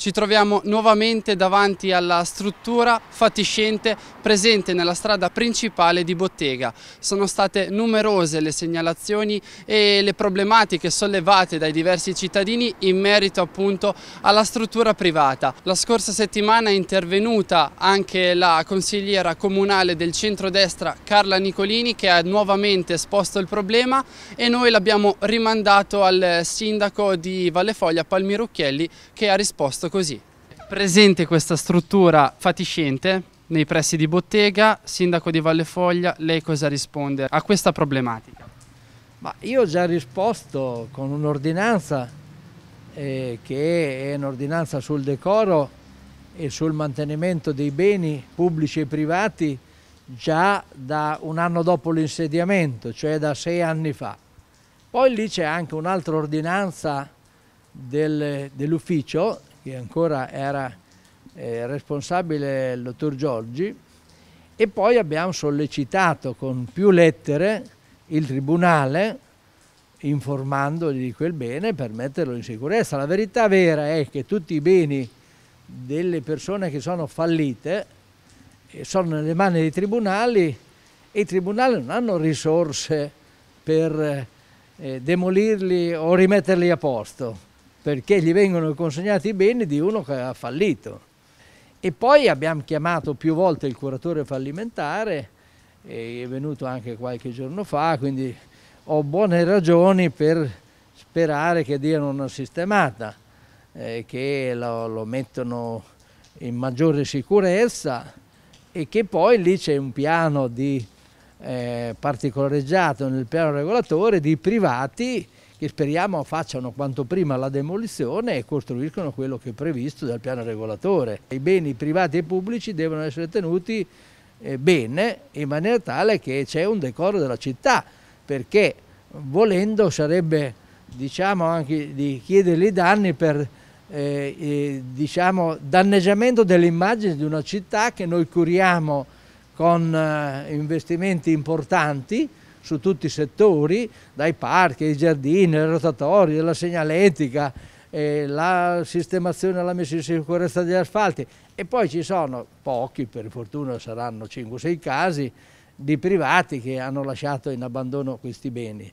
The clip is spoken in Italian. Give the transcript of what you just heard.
ci troviamo nuovamente davanti alla struttura fatiscente presente nella strada principale di Bottega. Sono state numerose le segnalazioni e le problematiche sollevate dai diversi cittadini in merito appunto alla struttura privata. La scorsa settimana è intervenuta anche la consigliera comunale del centrodestra Carla Nicolini che ha nuovamente esposto il problema e noi l'abbiamo rimandato al sindaco di Valle Foglia Palmirucchielli che ha risposto così. Presente questa struttura fatiscente nei pressi di Bottega, sindaco di Valle Foglia, lei cosa risponde a questa problematica? Ma io ho già risposto con un'ordinanza eh, che è un'ordinanza sul decoro e sul mantenimento dei beni pubblici e privati già da un anno dopo l'insediamento, cioè da sei anni fa. Poi lì c'è anche un'altra ordinanza del, dell'ufficio che ancora era eh, responsabile il dottor Giorgi, e poi abbiamo sollecitato con più lettere il Tribunale informandogli di quel bene per metterlo in sicurezza. La verità vera è che tutti i beni delle persone che sono fallite eh, sono nelle mani dei tribunali e i tribunali non hanno risorse per eh, eh demolirli o rimetterli a posto perché gli vengono consegnati i beni di uno che ha fallito. E poi abbiamo chiamato più volte il curatore fallimentare, è venuto anche qualche giorno fa, quindi ho buone ragioni per sperare che diano una sistemata, eh, che lo, lo mettono in maggiore sicurezza e che poi lì c'è un piano di, eh, particolareggiato nel piano regolatore di privati che speriamo facciano quanto prima la demolizione e costruiscono quello che è previsto dal piano regolatore. I beni privati e pubblici devono essere tenuti eh, bene in maniera tale che c'è un decoro della città, perché volendo sarebbe diciamo, anche di chiedergli danni per eh, eh diciamo, danneggiamento dell'immagine di una città che noi curiamo con eh, investimenti importanti su tutti i settori, dai parchi, ai giardini, alle rotatorie, alla segnaletica, eh, la sistemazione alla messa in sicurezza degli asfalti e poi ci sono pochi, per fortuna saranno 5-6 casi, di privati che hanno lasciato in abbandono questi beni.